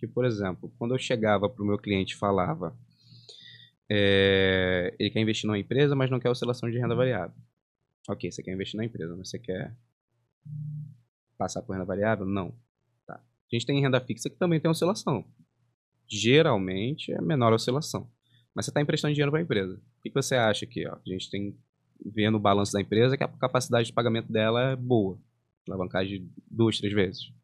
Que, por exemplo, quando eu chegava para o meu cliente e falava, é, ele quer investir numa empresa, mas não quer oscilação de renda variável. Ok, você quer investir na empresa, mas você quer passar por renda variável? Não. Tá. A gente tem renda fixa que também tem oscilação. Geralmente é menor a oscilação. Mas você está emprestando dinheiro para a empresa. O que você acha aqui? Ó? A gente tem vendo o balanço da empresa que a capacidade de pagamento dela é boa. Alavancagem de duas, três vezes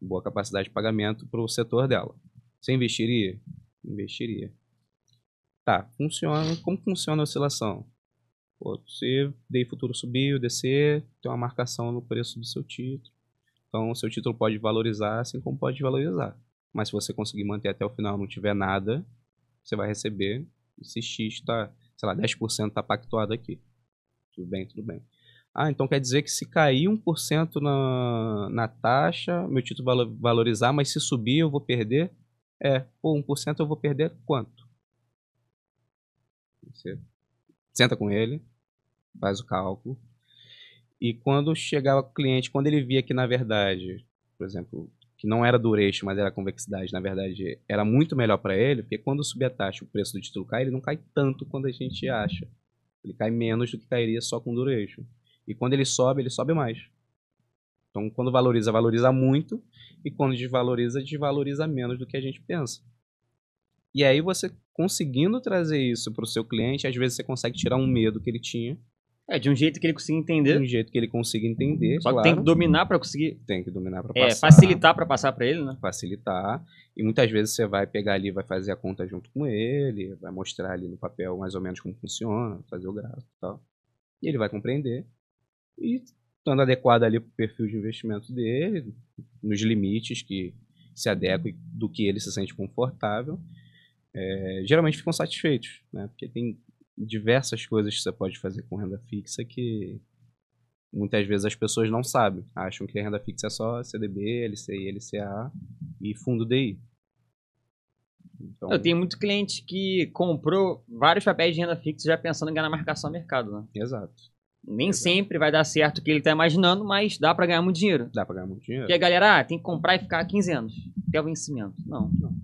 boa capacidade de pagamento para o setor dela. Você investiria? Investiria. Tá, funciona. Como funciona a oscilação? Pô, se DI futuro subir ou descer, tem uma marcação no preço do seu título. Então, o seu título pode valorizar assim como pode desvalorizar. Mas se você conseguir manter até o final não tiver nada, você vai receber esse X, tá, sei lá, 10% está pactuado aqui. Tudo bem, tudo bem. Ah, então quer dizer que se cair 1% na, na taxa, meu título vai valorizar, mas se subir eu vou perder? É, por 1% eu vou perder quanto? Você senta com ele, faz o cálculo. E quando chegava o cliente, quando ele via que, na verdade, por exemplo, que não era do mas era convexidade, na verdade, era muito melhor para ele, porque quando subir a taxa, o preço do título cai, ele não cai tanto quanto a gente acha. Ele cai menos do que cairia só com duration. E quando ele sobe, ele sobe mais. Então, quando valoriza, valoriza muito. E quando desvaloriza, desvaloriza menos do que a gente pensa. E aí, você conseguindo trazer isso para o seu cliente, às vezes você consegue tirar um medo que ele tinha. É, de um jeito que ele consiga entender. De um jeito que ele consiga entender. Só que claro. tem que dominar para conseguir. Tem que dominar para é, Facilitar para passar para ele, né? Facilitar. E muitas vezes você vai pegar ali, vai fazer a conta junto com ele, vai mostrar ali no papel mais ou menos como funciona, fazer o gráfico e tal. E ele vai compreender e estando adequada ali para o perfil de investimento dele, nos limites que se adequem do que ele se sente confortável, é, geralmente ficam satisfeitos, né? Porque tem diversas coisas que você pode fazer com renda fixa que muitas vezes as pessoas não sabem. Acham que a renda fixa é só CDB, LCI, LCA e fundo DI. Então... Eu tenho muito cliente que comprou vários papéis de renda fixa já pensando em ganhar marcação no mercado, né? Exato. Nem Exato. sempre vai dar certo o que ele está imaginando, mas dá para ganhar muito dinheiro. Dá para ganhar muito dinheiro. Porque a galera, ah, tem que comprar e ficar 15 anos até o vencimento. Não. não.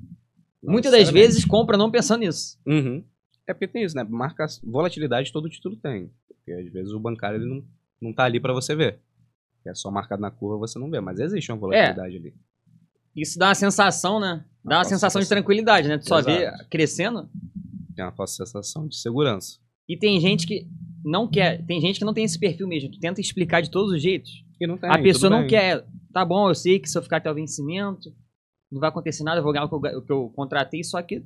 não Muitas das vezes compra não pensando nisso. Uhum. É porque tem isso, né? Marca volatilidade todo título tem. Porque às vezes o bancário ele não, não tá ali para você ver. É só marcado na curva, você não vê. Mas existe uma é. volatilidade é. ali. Isso dá uma sensação, né? Dá uma, sensação, de tranquilidade, né? Tu só vê crescendo. Tem uma falsa sensação de segurança. E tem gente que não quer, tem gente que não tem esse perfil mesmo. Tu tenta explicar de todos os jeitos. Tem, a pessoa não bem. quer, tá bom, eu sei que se eu ficar até o vencimento, não vai acontecer nada, eu vou ganhar o que eu, o que eu contratei, só que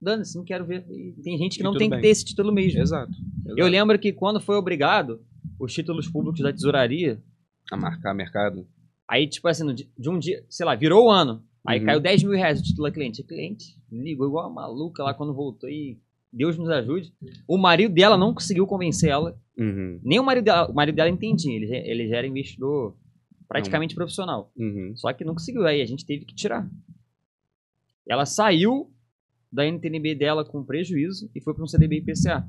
dane-se, não quero ver. E tem gente que e não tem bem. que ter esse título mesmo. Exato, exato, Eu lembro que quando foi obrigado, os títulos públicos da tesouraria. A marcar mercado. Aí, tipo assim, de um dia, sei lá, virou o ano. Aí uhum. caiu 10 mil reais o título da cliente. A cliente ligou igual a maluca lá quando voltou e Deus nos ajude. O marido dela não conseguiu convencer ela. Uhum. Nem o marido dela, o marido dela entendia, ele, ele já era investidor praticamente não. profissional. Uhum. Só que não conseguiu, aí a gente teve que tirar. Ela saiu da NTNB dela com prejuízo e foi para um CDB IPCA.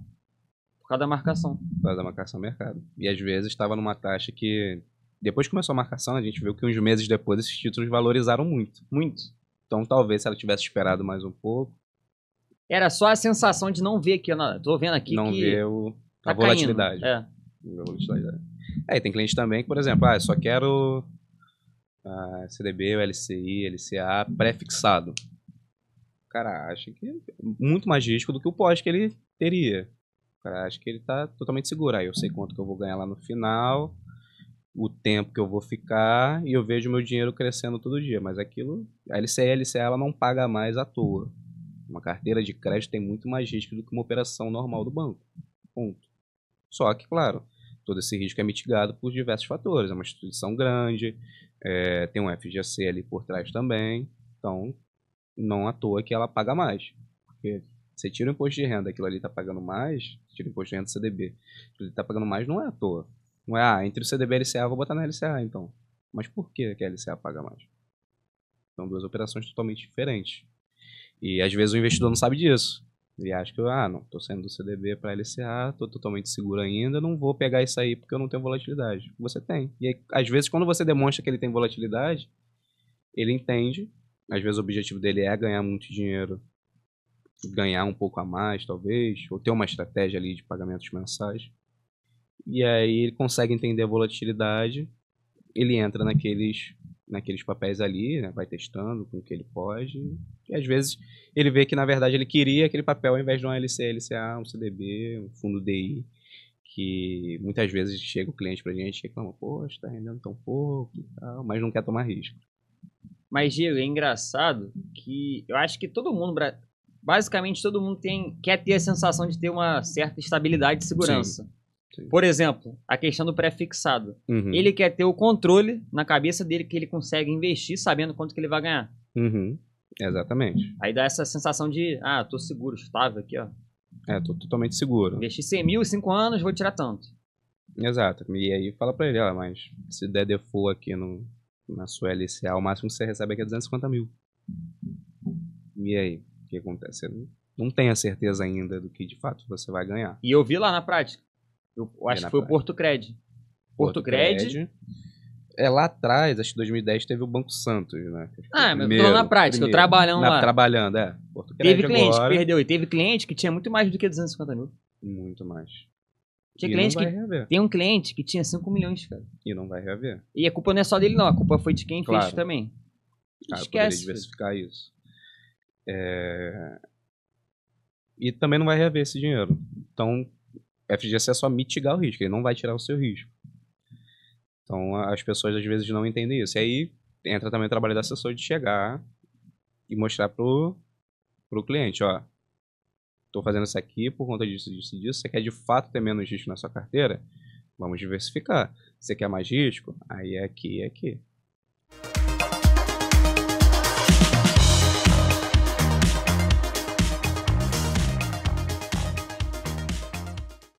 Por causa da marcação. Por causa da marcação mercado. E às vezes estava numa taxa que. Depois que começou a marcação, a gente viu que uns meses depois esses títulos valorizaram muito. Muito. Então talvez se ela tivesse esperado mais um pouco, era só a sensação de não ver aqui. Estou vendo aqui. Não ver o, tá a volatilidade. É. volatilidade. É, tem cliente também que, por exemplo, ah, só quero ah, CDB, LCI, LCA pré-fixado. O cara acha que é muito mais risco do que o pós que ele teria. O cara acha que ele está totalmente seguro. Aí eu sei quanto que eu vou ganhar lá no final, o tempo que eu vou ficar e eu vejo meu dinheiro crescendo todo dia. Mas aquilo, a LCI, a LCA, ela não paga mais à toa. Uma carteira de crédito tem muito mais risco do que uma operação normal do banco. Ponto. Só que, claro, todo esse risco é mitigado por diversos fatores. É uma instituição grande, é, tem um FGC ali por trás também. Então, não à toa que ela paga mais. Porque você tira o imposto de renda, aquilo ali está pagando mais, tira o imposto de renda do CDB, aquilo ali está pagando mais não é à toa. Não é, ah, entre o CDB e a LCA, vou botar na LCA então. Mas por que a LCA paga mais? São duas operações totalmente diferentes. E às vezes o investidor não sabe disso. Ele acha que, ah, não, estou saindo do CDB para LCA, estou totalmente seguro ainda, não vou pegar isso aí porque eu não tenho volatilidade. Você tem. E aí, às vezes, quando você demonstra que ele tem volatilidade, ele entende. Às vezes o objetivo dele é ganhar muito dinheiro, ganhar um pouco a mais, talvez, ou ter uma estratégia ali de pagamentos mensais. E aí ele consegue entender a volatilidade, ele entra naqueles naqueles papéis ali, né? vai testando com o que ele pode. E às vezes ele vê que na verdade ele queria aquele papel ao invés de um LC, LCA, um CDB, um fundo DI, que muitas vezes chega o cliente pra gente e reclama, poxa, está rendendo tão pouco e tal, mas não quer tomar risco. Mas, Diego, é engraçado que eu acho que todo mundo, basicamente todo mundo tem, quer ter a sensação de ter uma certa estabilidade e segurança. Sim. Por exemplo, a questão do pré-fixado. Uhum. Ele quer ter o controle na cabeça dele que ele consegue investir sabendo quanto que ele vai ganhar. Uhum. Exatamente. Aí dá essa sensação de, ah, tô seguro, estável aqui, ó. É, tô totalmente seguro. Investi 100 mil em 5 anos, vou tirar tanto. Exato. E aí fala pra ele, ó, mas se der default aqui no, na sua LCA, o máximo que você recebe aqui é 250 mil. E aí? O que acontece? Você não tem a certeza ainda do que de fato você vai ganhar. E eu vi lá na prática. Eu, acho que foi o Porto Cred. Porto, Porto Cred. Cred. É, lá atrás, acho que 2010 teve o Banco Santos, né? Ah, mas tô então na prática, primeiro, trabalhando na, lá. Trabalhando, é. Porto Cred teve cliente agora. que perdeu, e teve cliente que tinha muito mais do que 250 mil. Muito mais. Tinha cliente que, reaver. tem um cliente que tinha 5 milhões, cara. E não vai reaver. E a culpa não é só dele, não. A culpa foi de quem claro. fez também. Cara, ah, Esquece. diversificar isso. É... E também não vai reaver esse dinheiro. Então, FGC é só mitigar o risco, ele não vai tirar o seu risco. Então as pessoas às vezes não entendem isso. E aí entra também o trabalho da assessor de chegar e mostrar pro, pro cliente, ó, estou fazendo isso aqui por conta disso, disso, disso. Você quer de fato ter menos risco na sua carteira? Vamos diversificar. Você quer mais risco? Aí é aqui e é aqui.